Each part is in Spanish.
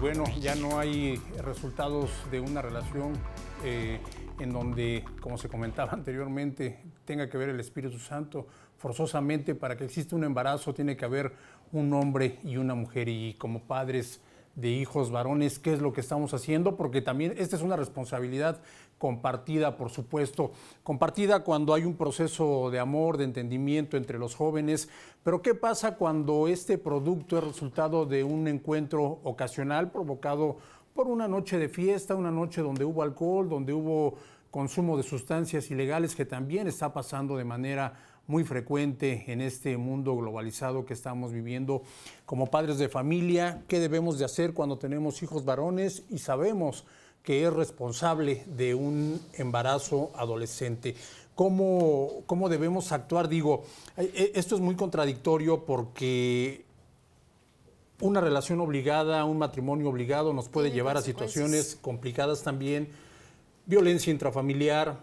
bueno, ya no hay resultados de una relación eh, en donde, como se comentaba anteriormente, tenga que ver el Espíritu Santo. Forzosamente, para que exista un embarazo, tiene que haber un hombre y una mujer. Y como padres de hijos varones, qué es lo que estamos haciendo, porque también esta es una responsabilidad compartida, por supuesto, compartida cuando hay un proceso de amor, de entendimiento entre los jóvenes, pero ¿qué pasa cuando este producto es resultado de un encuentro ocasional provocado por una noche de fiesta, una noche donde hubo alcohol, donde hubo consumo de sustancias ilegales que también está pasando de manera muy frecuente en este mundo globalizado que estamos viviendo. Como padres de familia, ¿qué debemos de hacer cuando tenemos hijos varones y sabemos que es responsable de un embarazo adolescente? ¿Cómo, cómo debemos actuar? Digo, eh, eh, esto es muy contradictorio porque una relación obligada, un matrimonio obligado nos puede llevar a situaciones complicadas también, violencia intrafamiliar,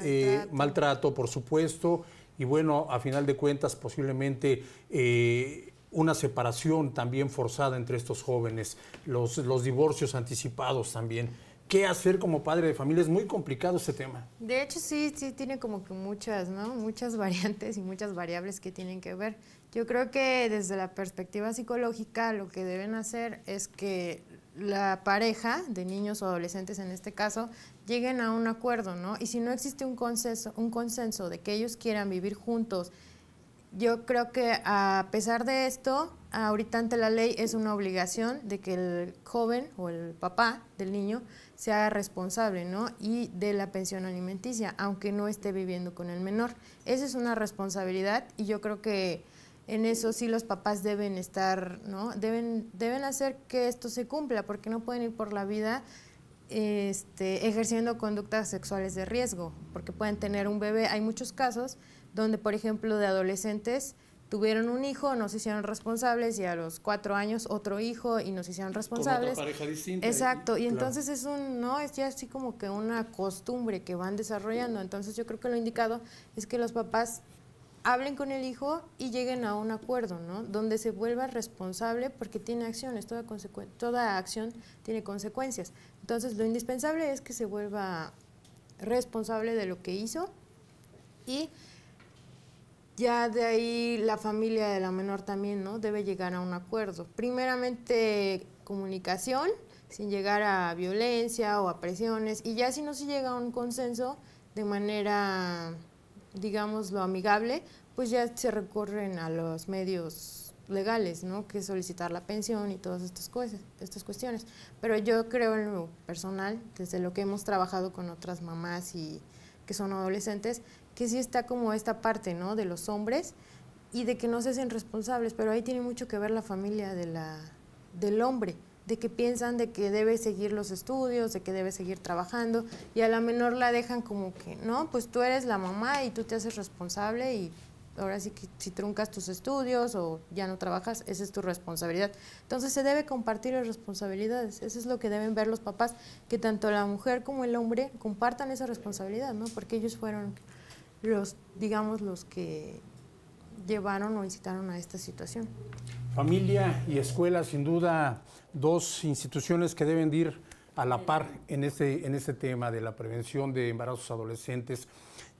eh, maltrato, maltrato por supuesto, y bueno, a final de cuentas posiblemente eh, una separación también forzada entre estos jóvenes, los, los divorcios anticipados también. ¿Qué hacer como padre de familia? Es muy complicado este tema. De hecho, sí, sí, tiene como que muchas, ¿no? Muchas variantes y muchas variables que tienen que ver. Yo creo que desde la perspectiva psicológica lo que deben hacer es que la pareja de niños o adolescentes en este caso lleguen a un acuerdo, ¿no? Y si no existe un consenso, un consenso de que ellos quieran vivir juntos, yo creo que a pesar de esto, ahorita ante la ley es una obligación de que el joven o el papá del niño sea responsable, ¿no? Y de la pensión alimenticia, aunque no esté viviendo con el menor. Esa es una responsabilidad y yo creo que en eso sí los papás deben estar, ¿no? Deben, deben hacer que esto se cumpla, porque no pueden ir por la vida este, ejerciendo conductas sexuales de riesgo, porque pueden tener un bebé. Hay muchos casos donde, por ejemplo, de adolescentes tuvieron un hijo, no se hicieron responsables y a los cuatro años otro hijo y no se hicieron responsables. pareja distinta. Exacto, y, entonces es un, no, es ya así como que una costumbre que van desarrollando. Entonces yo creo que lo indicado es que los papás hablen con el hijo y lleguen a un acuerdo, ¿no? Donde se vuelva responsable porque tiene acciones, toda, acción tiene consecuencias. Entonces, lo indispensable es que se vuelva responsable de lo que hizo y ya de ahí la familia de la menor también, ¿no? Debe llegar a un acuerdo. Primeramente, comunicación, sin llegar a violencia o a presiones, y ya si no se llega a un consenso, de manera digamos lo amigable, pues ya se recurren a los medios legales, ¿no? Que solicitar la pensión y todas estas cuestiones. Pero yo creo en lo personal, desde lo que hemos trabajado con otras mamás y que son adolescentes, que sí está como esta parte, ¿no? De los hombres y de que no se hacen responsables, pero ahí tiene mucho que ver la familia del hombre de que piensan de que debe seguir los estudios, de que debe seguir trabajando y a la menor la dejan como que, no, pues tú eres la mamá y tú te haces responsable y ahora sí que si truncas tus estudios o ya no trabajas, esa es tu responsabilidad. Entonces se debe compartir las responsabilidades, eso es lo que deben ver los papás, que tanto la mujer como el hombre compartan esa responsabilidad, ¿no? Porque ellos fueron los, digamos, los que llevaron o incitaron a esta situación. Familia y escuela, sin duda, dos instituciones que deben ir a la par en este, en este tema de la prevención de embarazos adolescentes.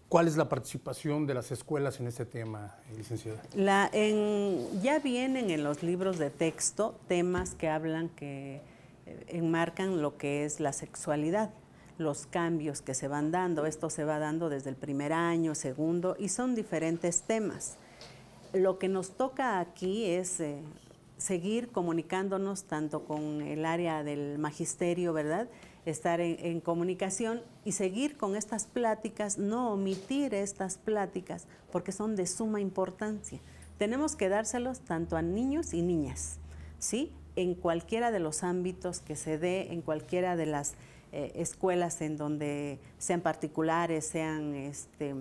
¿Cuál es la participación de las escuelas en este tema, licenciada? ya vienen en los libros de texto temas que hablan, que eh, enmarcan lo que es la sexualidad, los cambios que se van dando. Esto se va dando desde el primer año, segundo, y son diferentes temas lo que nos toca aquí es eh, seguir comunicándonos tanto con el área del magisterio, ¿verdad? Estar en, comunicación y seguir con estas pláticas, no omitir estas pláticas, porque son de suma importancia. Tenemos que dárselos tanto a niños y niñas, ¿sí? En cualquiera de los ámbitos que se dé, en cualquiera de las eh, escuelas en donde sean particulares, sean este,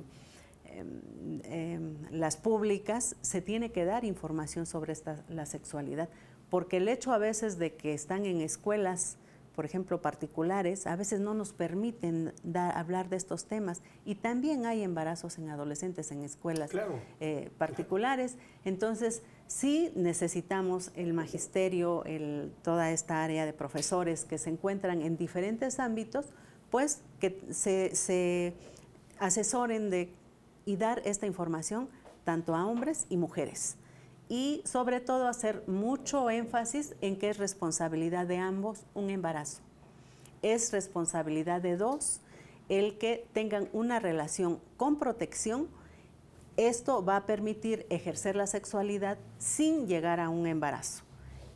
Em, em, las públicas se tiene que dar información sobre esta, la sexualidad, porque el hecho a veces de que están en escuelas, por ejemplo, particulares, a veces no nos permiten hablar de estos temas. Y también hay embarazos en adolescentes en escuelas eh, particulares. Entonces, sí necesitamos el magisterio, el, toda esta área de profesores que se encuentran en diferentes ámbitos, pues que se, se asesoren de y dar esta información tanto a hombres y mujeres. Y sobre todo hacer mucho énfasis en que es responsabilidad de ambos un embarazo. Es responsabilidad de dos el que tengan una relación con protección. Esto va a permitir ejercer la sexualidad sin llegar a un embarazo.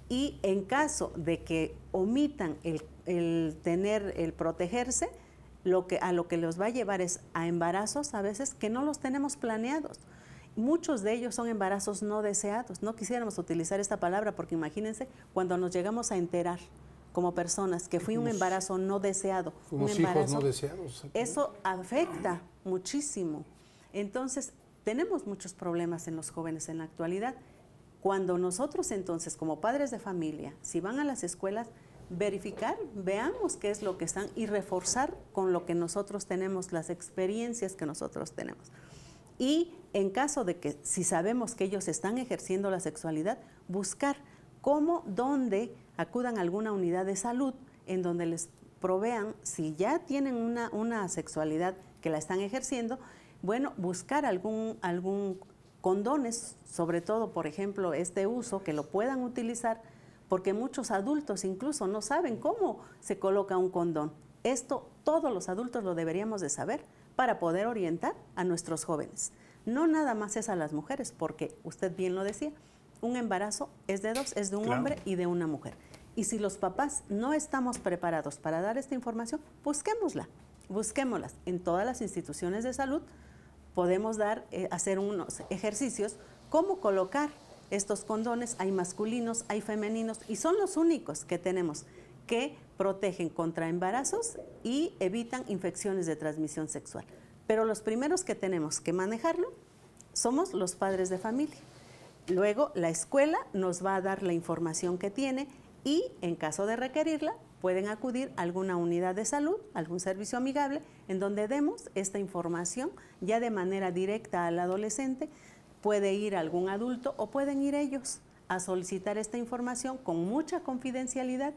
Y en caso de que omitan el, tener, el protegerse, lo que, a lo que los va a llevar es a embarazos a veces que no los tenemos planeados. Muchos de ellos son embarazos no deseados. No quisiéramos utilizar esta palabra porque imagínense cuando nos llegamos a enterar como personas que fui un embarazo no deseado. hijos no deseados. Eso afecta muchísimo. Entonces, tenemos muchos problemas en los jóvenes en la actualidad. Cuando nosotros entonces, como padres de familia, si van a las escuelas, verificar, veamos qué es lo que están y reforzar con lo que nosotros tenemos, las experiencias que nosotros tenemos. Y en caso de que si sabemos que ellos están ejerciendo la sexualidad, buscar cómo, dónde acudan a alguna unidad de salud en donde les provean, si ya tienen una, una sexualidad que la están ejerciendo, bueno, buscar algún, algún condones, sobre todo, por ejemplo, este uso, que lo puedan utilizar porque muchos adultos incluso no saben cómo se coloca un condón. Esto todos los adultos lo deberíamos de saber para poder orientar a nuestros jóvenes. No nada más es a las mujeres, porque usted bien lo decía, un embarazo es de dos, es de un hombre y de una mujer. Y si los papás no estamos preparados para dar esta información, busquémosla, busquémoslas. En todas las instituciones de salud podemos dar, eh, hacer unos ejercicios, cómo colocar estos condones, hay masculinos, hay femeninos y son los únicos que tenemos que protegen contra embarazos y evitan infecciones de transmisión sexual. Pero los primeros que tenemos que manejarlo somos los padres de familia. Luego la escuela nos va a dar la información que tiene y en caso de requerirla pueden acudir a alguna unidad de salud, algún servicio amigable, en donde demos esta información ya de manera directa al adolescente puede ir algún adulto o pueden ir ellos a solicitar esta información con mucha confidencialidad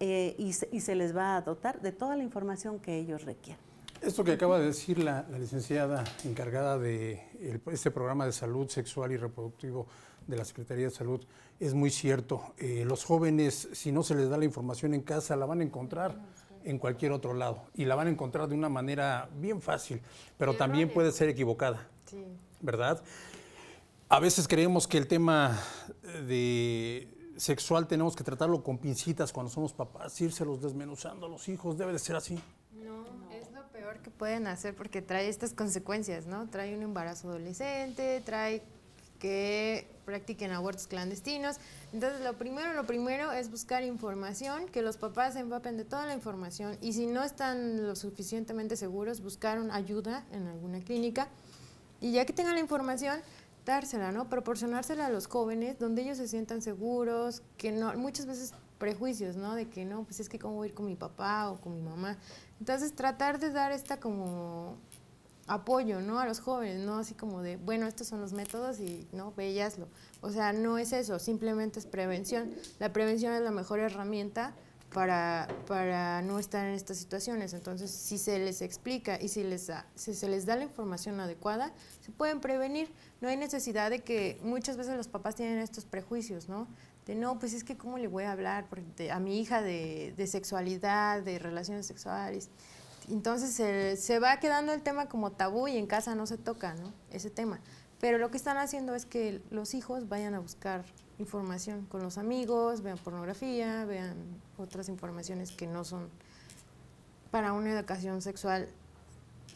eh, y, se, les va a dotar de toda la información que ellos requieran. Esto que acaba de decir la, licenciada encargada de este programa de salud sexual y reproductivo de la Secretaría de Salud es muy cierto. Eh, los jóvenes, si no se les da la información en casa, la van a encontrar en cualquier otro lado y la van a encontrar de una manera bien fácil, pero también puede ser equivocada, ¿verdad? A veces creemos que el tema de sexual tenemos que tratarlo con pincitas cuando somos papás, írselos desmenuzando a los hijos, debe de ser así. No, es lo peor que pueden hacer porque trae estas consecuencias, ¿no? Trae un embarazo adolescente, trae que practiquen abortos clandestinos. Entonces, lo primero, lo primero es buscar información, que los papás se empapen de toda la información y si no están lo suficientemente seguros, buscar ayuda en alguna clínica. Y ya que tengan la información, dársela, ¿no? Proporcionársela a los jóvenes, donde ellos se sientan seguros, que no, muchas veces prejuicios, ¿no? De que no, pues es que cómo voy a ir con mi papá o con mi mamá. Entonces tratar de dar esta como apoyo, ¿no? A los jóvenes, ¿no? Así como de, bueno, estos son los métodos y, ¿no? Ve O sea, no es eso, simplemente es prevención. La prevención es la mejor herramienta para, para no estar en estas situaciones. Entonces, si se les explica y si, les se les da la información adecuada, se pueden prevenir. No hay necesidad de que muchas veces los papás tienen estos prejuicios, ¿no? De no, pues es que cómo le voy a hablar a mi hija de, sexualidad, de relaciones sexuales. Entonces se, se va quedando el tema como tabú y en casa no se toca, ¿no? Ese tema. Pero lo que están haciendo es que los hijos vayan a buscar información con los amigos, vean pornografía, vean otras informaciones que no son para una educación sexual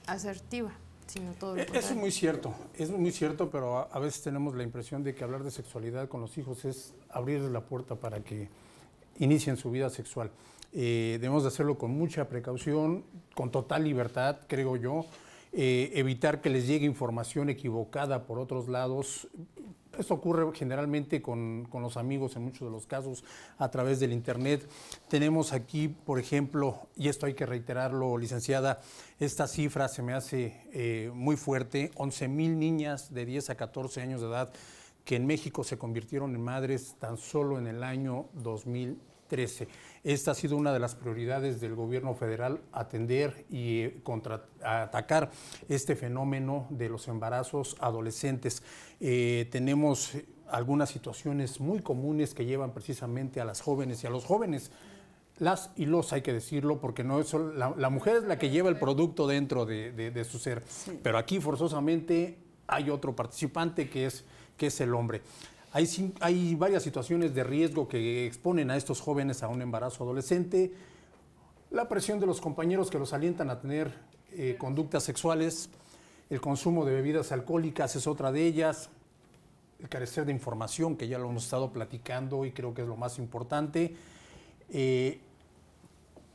asertiva, sino todo lo eh, Eso es muy cierto, es muy cierto, pero a, veces tenemos la impresión de que hablar de sexualidad con los hijos es abrirles la puerta para que inicien su vida sexual. Eh, debemos hacerlo con mucha precaución, con total libertad, creo yo, eh, evitar que les llegue información equivocada por otros lados. Esto ocurre generalmente con, los amigos en muchos de los casos a través del Internet. Tenemos aquí, por ejemplo, y esto hay que reiterarlo, licenciada, esta cifra se me hace eh, muy fuerte, 11 mil niñas de 10 a 14 años de edad que en México se convirtieron en madres tan solo en el año 2000. 13. Esta ha sido una de las prioridades del gobierno federal, atender y eh, contra, atacar este fenómeno de los embarazos adolescentes. Eh, tenemos algunas situaciones muy comunes que llevan precisamente a las jóvenes y a los jóvenes las y los, hay que decirlo, porque no es la, mujer es la que lleva el producto dentro de, su ser. Pero aquí forzosamente hay otro participante que es, que es el hombre. Hay, varias situaciones de riesgo que exponen a estos jóvenes a un embarazo adolescente. La presión de los compañeros que los alientan a tener eh, conductas sexuales, el consumo de bebidas alcohólicas es otra de ellas, el carecer de información, que ya lo hemos estado platicando y creo que es lo más importante. Eh,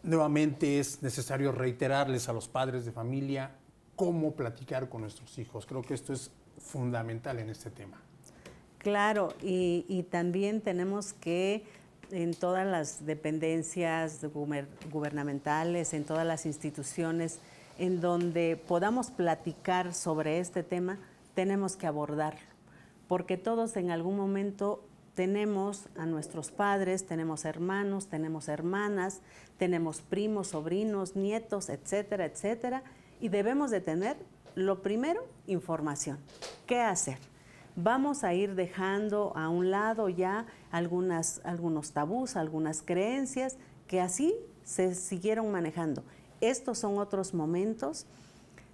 nuevamente es necesario reiterarles a los padres de familia cómo platicar con nuestros hijos. Creo que esto es fundamental en este tema. Claro, y, también tenemos que en todas las dependencias gubernamentales, en todas las instituciones, en donde podamos platicar sobre este tema, tenemos que abordarlo, porque todos en algún momento tenemos a nuestros padres, tenemos hermanos, tenemos hermanas, tenemos primos, sobrinos, nietos, etcétera, etcétera, y debemos de tener, lo primero, información. ¿Qué hacer? vamos a ir dejando a un lado ya algunos tabús, algunas creencias que así se siguieron manejando. Estos son otros momentos.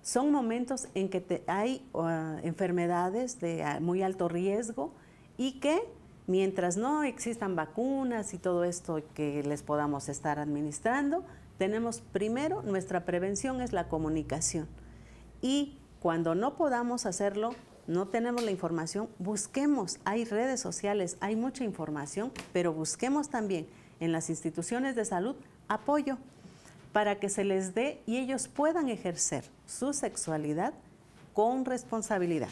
Son momentos en que hay ah, enfermedades de ah, muy alto riesgo y que mientras no existan vacunas y todo esto que les podamos estar administrando, tenemos primero nuestra prevención es la comunicación. Y cuando no podamos hacerlo, no tenemos la información, busquemos, hay redes sociales, hay mucha información, pero busquemos también en las instituciones de salud apoyo para que se les dé y ellos puedan ejercer su sexualidad con responsabilidad.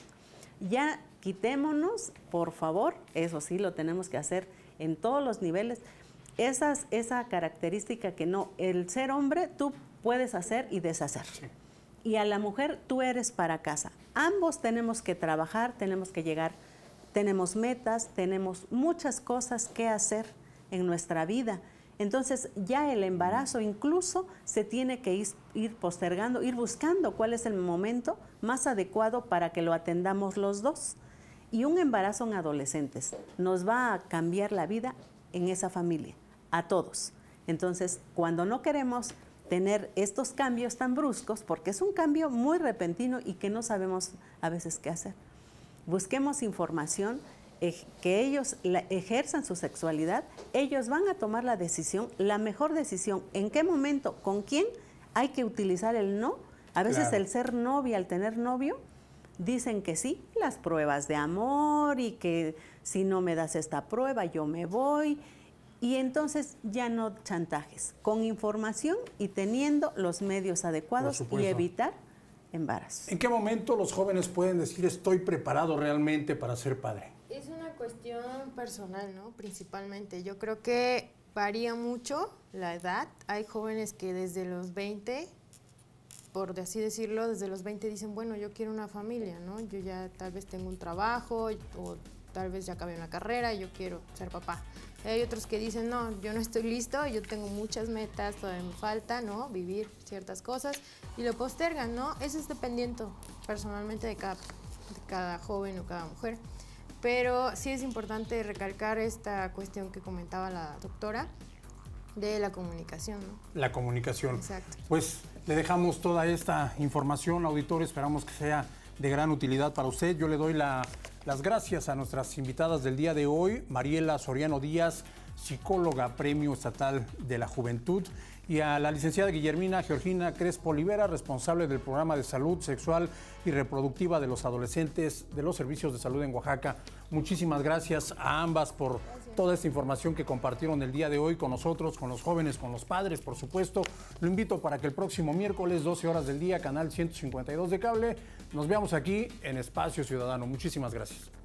Ya quitémonos, por favor, eso sí lo tenemos que hacer en todos los niveles, esas, esa característica que no, el ser hombre tú puedes hacer y deshacer y a la mujer, tú eres para casa. Ambos tenemos que trabajar, tenemos que llegar, tenemos metas, tenemos muchas cosas que hacer en nuestra vida. Entonces ya el embarazo incluso se tiene que ir, postergando, ir buscando cuál es el momento más adecuado para que lo atendamos los dos. Y un embarazo en adolescentes nos va a cambiar la vida en esa familia, a todos. Entonces, cuando no queremos tener estos cambios tan bruscos, porque es un cambio muy repentino y que no sabemos a veces qué hacer. Busquemos información, que ellos ejerzan su sexualidad, ellos van a tomar la decisión, la mejor decisión, en qué momento, con quién, hay que utilizar el no. A veces el ser novia, al tener novio, dicen que sí, las pruebas de amor y que si no me das esta prueba, yo me voy y entonces ya no chantajes, con información y teniendo los medios adecuados y evitar embarazos. ¿En qué momento los jóvenes pueden decir estoy preparado realmente para ser padre? Es una cuestión personal, ¿no? Principalmente. Yo creo que varía mucho la edad. Hay jóvenes que desde los 20, por así decirlo, desde los 20 dicen, bueno, yo quiero una familia, ¿no? Yo ya tal vez tengo un trabajo o tal vez ya acabé una carrera y yo quiero ser papá. Hay otros que dicen, no, yo no estoy listo, yo tengo muchas metas, todavía me falta, ¿no? Vivir ciertas cosas y lo postergan, ¿no? Eso es dependiendo personalmente de cada, cada joven o cada mujer. Pero sí es importante recalcar esta cuestión que comentaba la doctora de la comunicación, ¿no? La comunicación. Exacto. Pues le dejamos toda esta información, auditor, esperamos que sea de gran utilidad para usted. Yo le doy la las gracias a nuestras invitadas del día de hoy, Mariela Soriano Díaz, psicóloga Premio Estatal de la Juventud, y a la licenciada Guillermina Georgina Crespo Olivera, responsable del programa de salud sexual y reproductiva de los adolescentes de los servicios de salud en Oaxaca. Muchísimas gracias a ambas por toda esta información que compartieron el día de hoy con nosotros, con los jóvenes, con los padres, por supuesto. Lo invito para que el próximo miércoles, 12 horas del día, canal 152 de cable, nos veamos aquí en Espacio Ciudadano. Muchísimas gracias.